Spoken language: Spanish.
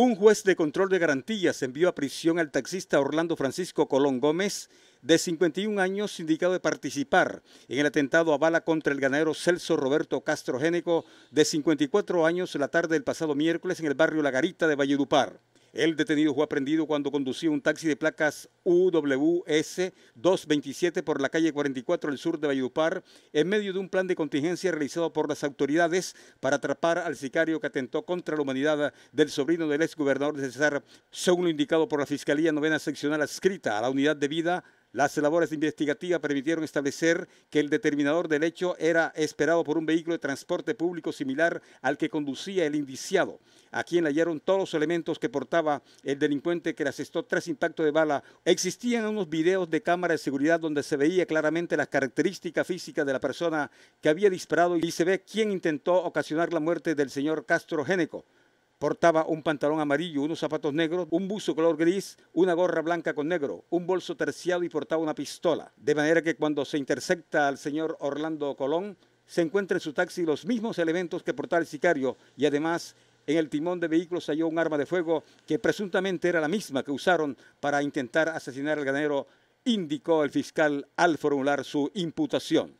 Un juez de control de garantías envió a prisión al taxista Orlando Francisco Colón Gómez, de 51 años, sindicado de participar en el atentado a bala contra el ganadero Celso Roberto Castro Génico, de 54 años, la tarde del pasado miércoles en el barrio La Garita de Valledupar. El detenido fue aprendido cuando conducía un taxi de placas UWS 227 por la calle 44 del sur de Valledupar, en medio de un plan de contingencia realizado por las autoridades para atrapar al sicario que atentó contra la humanidad del sobrino del exgobernador de César, según lo indicado por la Fiscalía Novena Seccional adscrita a la Unidad de Vida las labores de investigativas permitieron establecer que el determinador del hecho era esperado por un vehículo de transporte público similar al que conducía el indiciado, a quien hallaron todos los elementos que portaba el delincuente que le asestó tres impactos de bala. Existían unos videos de cámara de seguridad donde se veía claramente las características físicas de la persona que había disparado y se ve quién intentó ocasionar la muerte del señor Castro Géneco. Portaba un pantalón amarillo, unos zapatos negros, un buzo color gris, una gorra blanca con negro, un bolso terciado y portaba una pistola. De manera que cuando se intercepta al señor Orlando Colón, se encuentra en su taxi los mismos elementos que portaba el sicario y además en el timón de vehículos halló un arma de fuego que presuntamente era la misma que usaron para intentar asesinar al ganadero, indicó el fiscal al formular su imputación.